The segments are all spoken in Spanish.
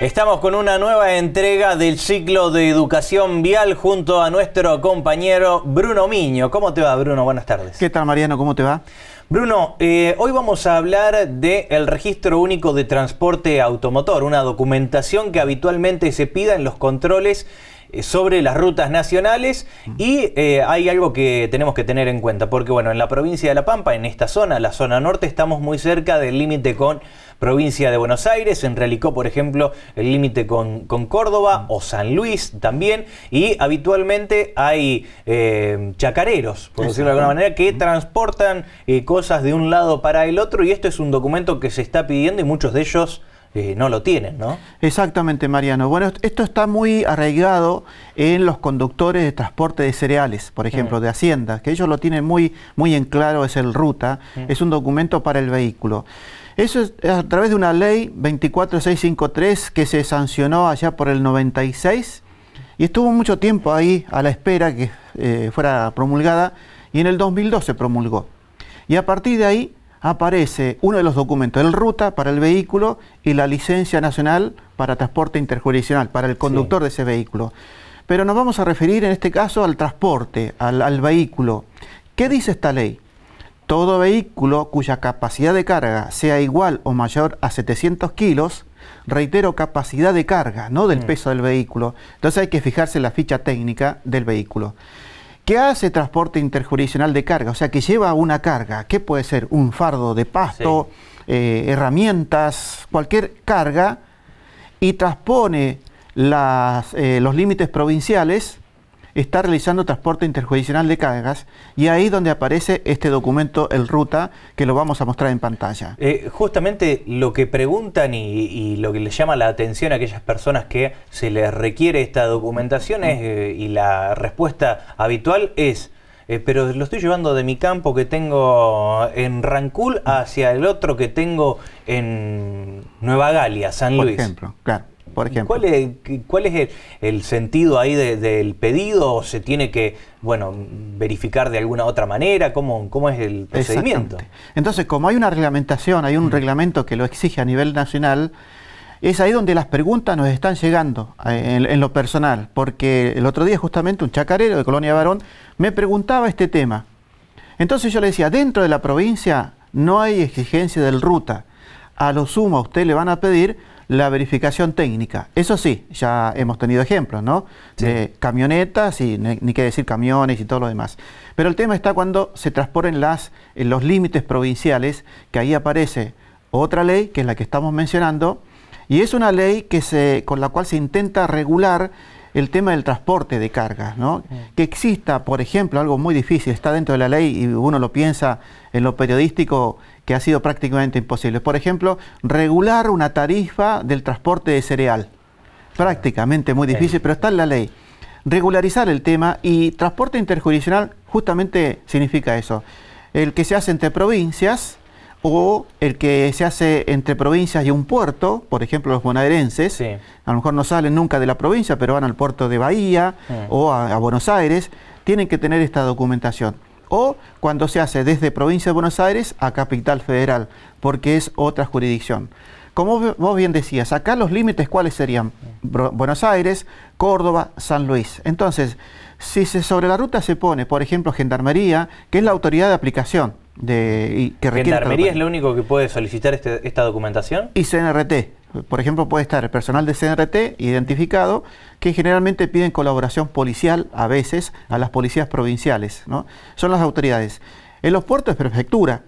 Estamos con una nueva entrega del ciclo de educación vial junto a nuestro compañero Bruno Miño. ¿Cómo te va, Bruno? Buenas tardes. ¿Qué tal, Mariano? ¿Cómo te va? Bruno, eh, hoy vamos a hablar del registro único de transporte automotor, una documentación que habitualmente se pida en los controles eh, sobre las rutas nacionales y eh, hay algo que tenemos que tener en cuenta, porque bueno, en la provincia de La Pampa, en esta zona, la zona norte, estamos muy cerca del límite con provincia de Buenos Aires, en Relicó, por ejemplo, el límite con, con, Córdoba o San Luis también, y habitualmente hay eh, chacareros, por decirlo de alguna manera, que transportan cosas de un lado para el otro, y esto es un documento que se está pidiendo y muchos de ellos eh, no lo tienen, ¿no? Exactamente, Mariano. Bueno, esto está muy arraigado en los conductores de transporte de cereales, por ejemplo, de Hacienda, que ellos lo tienen muy, muy en claro, es el ruta, es un documento para el vehículo. Eso es a través de una ley 24653 que se sancionó allá por el 96 y estuvo mucho tiempo ahí a la espera que eh, fuera promulgada y en el 2012 promulgó. Y a partir de ahí aparece uno de los documentos, el ruta para el vehículo y la licencia nacional para transporte interjurisdiccional, para el conductor de ese vehículo. Pero nos vamos a referir en este caso al transporte, al, al vehículo. ¿Qué dice esta ley? Todo vehículo cuya capacidad de carga sea igual o mayor a 700 kilos, reitero, capacidad de carga, no del mm. peso del vehículo. Entonces hay que fijarse en la ficha técnica del vehículo que hace transporte interjurisdiccional de carga, o sea, que lleva una carga, que puede ser un fardo de pasto, eh, herramientas, cualquier carga, y transpone eh, los límites provinciales está realizando transporte interjurisdiccional de cargas y ahí donde aparece este documento, el ruta, que lo vamos a mostrar en pantalla. Eh, justamente lo que preguntan y, lo que les llama la atención a aquellas personas que se les requiere esta documentación es, eh, y la respuesta habitual es... Eh, pero lo estoy llevando de mi campo que tengo en Rancul hacia el otro que tengo en Nueva Galia, San Luis. Por ejemplo, claro. ¿Cuál es, el, sentido ahí del pedido? ¿Se tiene que, bueno, verificar de alguna otra manera? ¿Cómo, es el procedimiento? Entonces, como hay una reglamentación, hay un reglamento que lo exige a nivel nacional, es ahí donde las preguntas nos están llegando eh, en, lo personal, porque el otro día justamente un chacarero de Colonia Barón me preguntaba este tema. Entonces yo le decía, dentro de la provincia no hay exigencia del ruta. A lo sumo a usted le van a pedir la verificación técnica. Eso sí, ya hemos tenido ejemplos, ¿no? De camionetas y ni, qué decir camiones y todo lo demás. Pero el tema está cuando se transponen las, en eh, los límites provinciales, que ahí aparece otra ley, que es la que estamos mencionando, y es una ley que se, con la cual se intenta regular el tema del transporte de cargas, ¿no? Que exista, por ejemplo, algo muy difícil, está dentro de la ley y uno lo piensa en lo periodístico que ha sido prácticamente imposible. Por ejemplo, regular una tarifa del transporte de cereal. Prácticamente muy difícil, pero está en la ley. Regularizar el tema y transporte interjurisdiccional justamente significa eso. El que se hace entre provincias o el que se hace entre provincias y un puerto, por ejemplo los bonaerenses, a lo mejor no salen nunca de la provincia, pero van al puerto de Bahía mm. o a Buenos Aires, tienen que tener esta documentación o cuando se hace desde provincia de Buenos Aires a capital federal, porque es otra jurisdicción. Como vos bien decías, acá los límites cuáles serían Buenos Aires, Córdoba, San Luis. Entonces, si se sobre la ruta se pone, por ejemplo, Gendarmería, que es la autoridad de aplicación de, que requiere... ¿Gendarmería es lo único que puede solicitar este, esta documentación? Y CNRT por ejemplo, puede estar el personal de CRT identificado, que generalmente piden colaboración policial a veces a las policías provinciales. ¿no? Son las autoridades. En los puertos es prefectura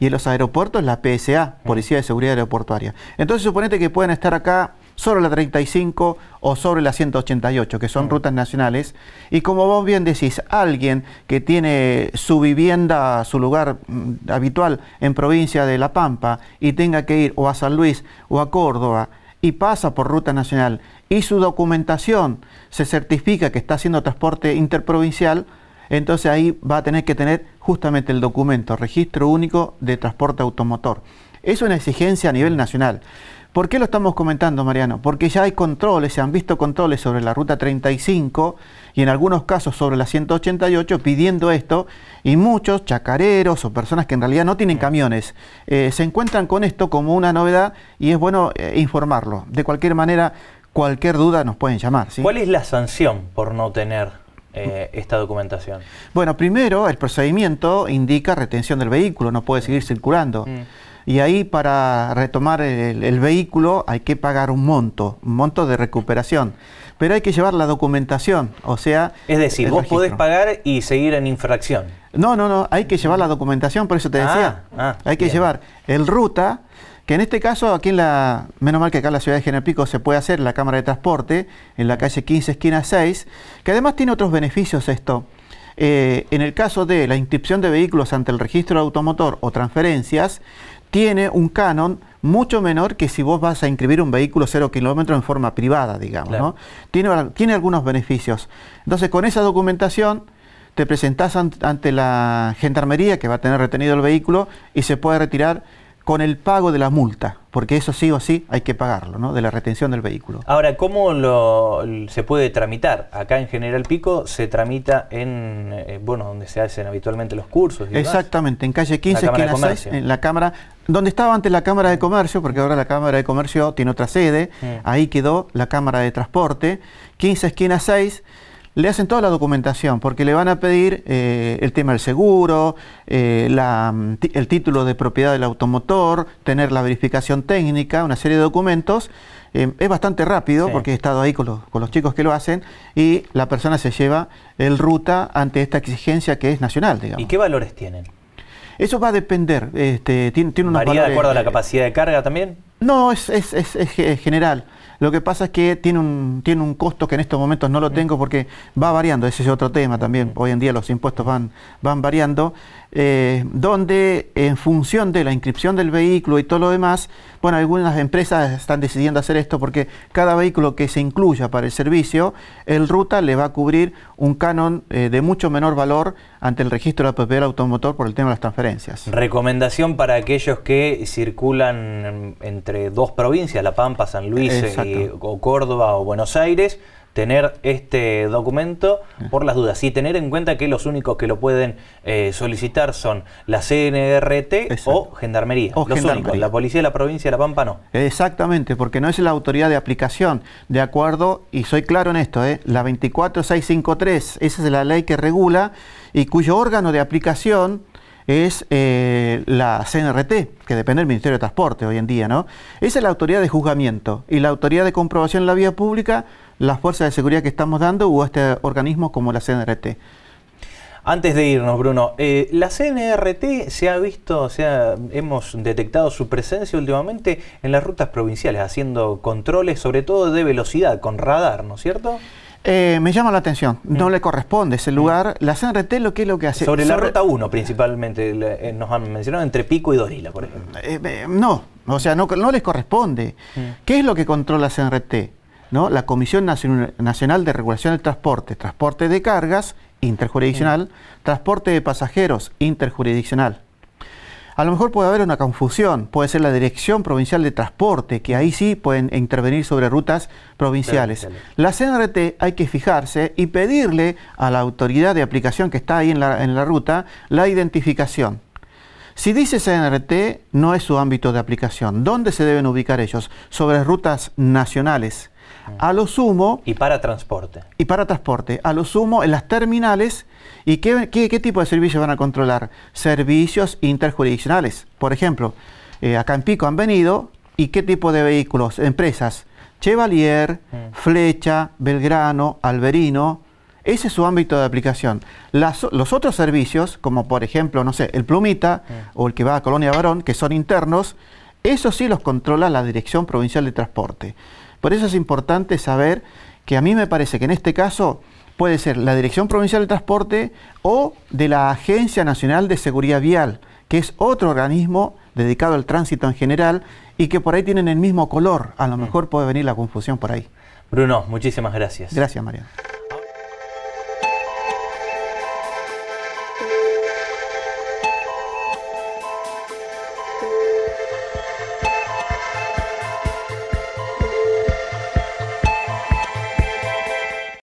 y en los aeropuertos la PSA, Policía de Seguridad Aeroportuaria. Entonces suponete que pueden estar acá sobre la 35 o sobre la 188, que son mm. rutas nacionales. Y como vos bien decís, alguien que tiene su vivienda, su lugar mm, habitual en provincia de La Pampa y tenga que ir o a San Luis o a Córdoba y pasa por ruta nacional y su documentación se certifica que está haciendo transporte interprovincial, entonces ahí va a tener que tener justamente el documento, registro único de transporte automotor. Es una exigencia a nivel nacional. ¿Por qué lo estamos comentando, Mariano? Porque ya hay controles, se han visto controles sobre la ruta 35 y en algunos casos sobre la 188 pidiendo esto y muchos chacareros o personas que en realidad no tienen camiones eh, se encuentran con esto como una novedad y es bueno eh, informarlo. De cualquier manera, cualquier duda nos pueden llamar. ¿Cuál es la sanción por no tener eh, esta documentación? Bueno, primero el procedimiento indica retención del vehículo, no puede seguir circulando. Mm. Y ahí para retomar el, vehículo hay que pagar un monto, un monto de recuperación. Pero hay que llevar la documentación, o sea... Es decir, vos podés pagar y seguir en infracción. No, no, no, hay que llevar la documentación, por eso te decía. Ah, ah, hay que llevar el ruta, que en este caso aquí en la... Menos mal que acá en la ciudad de General Pico se puede hacer la Cámara de Transporte, en la calle 15, esquina 6, que además tiene otros beneficios esto. Eh, en el caso de la inscripción de vehículos ante el registro de automotor o transferencias, tiene un canon mucho menor que si vos vas a inscribir un vehículo cero kilómetros en forma privada, digamos, Tiene, tiene algunos beneficios. Entonces, con esa documentación te presentás ante la gendarmería que va a tener retenido el vehículo y se puede retirar con el pago de la multa, porque eso sí o sí hay que pagarlo, ¿no? de la retención del vehículo. Ahora, ¿cómo lo, se puede tramitar? Acá en General Pico se tramita en, eh, bueno, donde se hacen habitualmente los cursos. Exactamente, en calle 15, la 6, en la Cámara, donde estaba antes la Cámara de Comercio, porque ahora la Cámara de Comercio tiene otra sede, mm. ahí quedó la Cámara de Transporte, 15, esquina 6, le hacen toda la documentación, porque le van a pedir eh, el tema del seguro, eh, mm, el título de propiedad del automotor, tener la verificación técnica, una serie de documentos. Em, es bastante rápido, porque he estado ahí con los, chicos que lo hacen, y la persona se lleva el ruta ante esta exigencia que es nacional, ¿Y qué valores tienen? Eso va a depender. Este, tiene, una unos ¿Varía de acuerdo a la eh, capacidad de carga también? No, es, es, es, general. Lo que pasa es que tiene un, tiene un costo que en estos momentos no lo tengo porque va variando, ese es otro tema también. Hoy en día los impuestos van, van variando. Eh, donde en función de la inscripción del vehículo y todo lo demás, bueno, algunas empresas están decidiendo hacer esto porque cada vehículo que se incluya para el servicio, el ruta le va a cubrir un canon eh, de mucho menor valor ante el registro de la propiedad del automotor por el tema de las transferencias. Recomendación para aquellos que circulan entre dos provincias, La Pampa, San Luis eh, o Córdoba o Buenos Aires, tener este documento por las dudas y tener en cuenta que los únicos que lo pueden eh, solicitar son la CNRT o Gendarmería. los únicos, la Policía de la Provincia de La Pampa no. Exactamente, porque no es la autoridad de aplicación, de acuerdo, y soy claro en esto, eh, la 24653, esa es la ley que regula y cuyo órgano de aplicación es eh, la CNRT, que depende del Ministerio de Transporte hoy en día, ¿no? Esa es la autoridad de juzgamiento y la autoridad de comprobación en la vía pública las fuerzas de seguridad que estamos dando o este organismo como la CNRT. Antes de irnos, Bruno, eh, la CNRT se ha visto, o sea, hemos detectado su presencia últimamente en las rutas provinciales, haciendo controles, sobre todo de velocidad, con radar, ¿no es cierto? Eh, me llama la atención, no mm. le corresponde ese lugar. Mm. La CNRT lo que es lo que hace... Sobre, la ruta 1 principalmente, eh, nos han mencionado entre Pico y Dorila, por ejemplo. no, o sea, no, les corresponde. Mm. ¿Qué es lo que controla la CNRT? la Comisión Nacional de Regulación del Transporte, Transporte de Cargas, interjurisdiccional, Transporte de Pasajeros, interjurisdiccional. A lo mejor puede haber una confusión, puede ser la Dirección Provincial de Transporte, que ahí sí pueden intervenir sobre rutas provinciales. La CNRT hay que fijarse y pedirle a la autoridad de aplicación que está ahí en la, en la ruta la identificación. Si dice CNRT, no es su ámbito de aplicación. ¿Dónde se deben ubicar ellos? Sobre rutas nacionales. A lo sumo... Y para transporte. Y para transporte. A lo sumo en las terminales. ¿Y qué, tipo de servicios van a controlar? Servicios interjurisdiccionales. Por ejemplo, eh, acá en Pico han venido. ¿Y qué tipo de vehículos? Empresas. Chevalier, mm. Flecha, Belgrano, Alberino. Ese es su ámbito de aplicación. los otros servicios, como por ejemplo, no sé, el Plumita mm. o el que va a Colonia Barón, que son internos, eso sí los controla la Dirección Provincial de Transporte. Por eso es importante saber que a mí me parece que en este caso puede ser la Dirección Provincial de Transporte o de la Agencia Nacional de Seguridad Vial, que es otro organismo dedicado al tránsito en general y que por ahí tienen el mismo color. A lo mejor puede venir la confusión por ahí. Bruno, muchísimas gracias. Gracias, María.